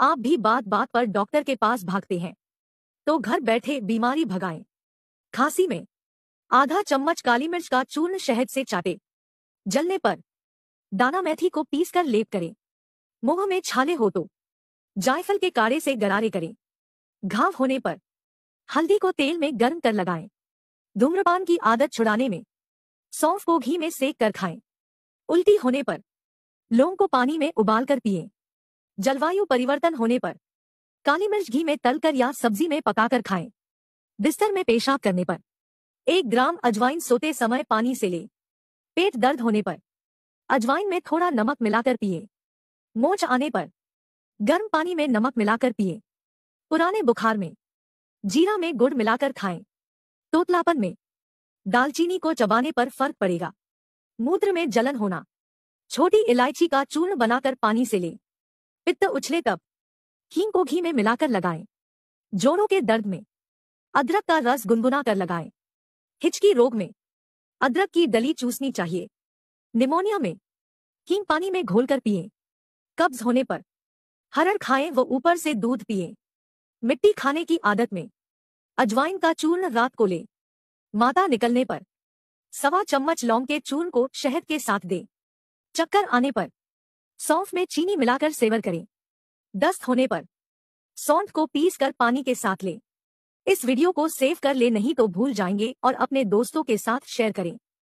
आप भी बात बात पर डॉक्टर के पास भागते हैं तो घर बैठे बीमारी भगाएं खांसी में आधा चम्मच काली मिर्च का चूर्ण शहद से चाटे जलने पर दाना मेथी को पीस कर लेप करें मुंह में छाले हो तो जायफल के काढ़े से गरारे करें घाव होने पर हल्दी को तेल में गर्म कर लगाएं धूम्रपान की आदत छुड़ाने में सौंफ को घी में सेक कर खाएं उल्टी होने पर लौंग को पानी में उबाल कर पिए जलवायु परिवर्तन होने पर काली मिर्च घी में तलकर या सब्जी में पकाकर खाएं बिस्तर में पेशाब करने पर एक ग्राम अजवाइन सोते समय पानी से लें पेट दर्द होने पर अजवाइन में थोड़ा नमक मिलाकर पिए मोच आने पर गर्म पानी में नमक मिलाकर पिए पुराने बुखार में जीरा में गुड़ मिलाकर खाएं तोतलापन में दालचीनी को चबाने पर फर्क पड़ेगा मूत्र में जलन होना छोटी इलायची का चूर्ण बनाकर पानी से लें पित्त उछले तब हींग को घी में मिलाकर लगाएं जोड़ों के दर्द में अदरक का रस गुनगुना कर लगाएं हिचकी रोग में अदरक की डली चूसनी चाहिए निमोनिया में हींग पानी में घोलकर पिए कब्ज होने पर हरड़ खाएं व ऊपर से दूध पिए मिट्टी खाने की आदत में अजवाइन का चूर्ण रात को ले माता निकलने पर सवा चम्मच लौंग के चूर्ण को शहद के साथ दे चक्कर आने पर सौंफ में चीनी मिलाकर सेवन करें दस्त होने पर सौंठ को पीस कर पानी के साथ लें इस वीडियो को सेव कर ले नहीं तो भूल जाएंगे और अपने दोस्तों के साथ शेयर करें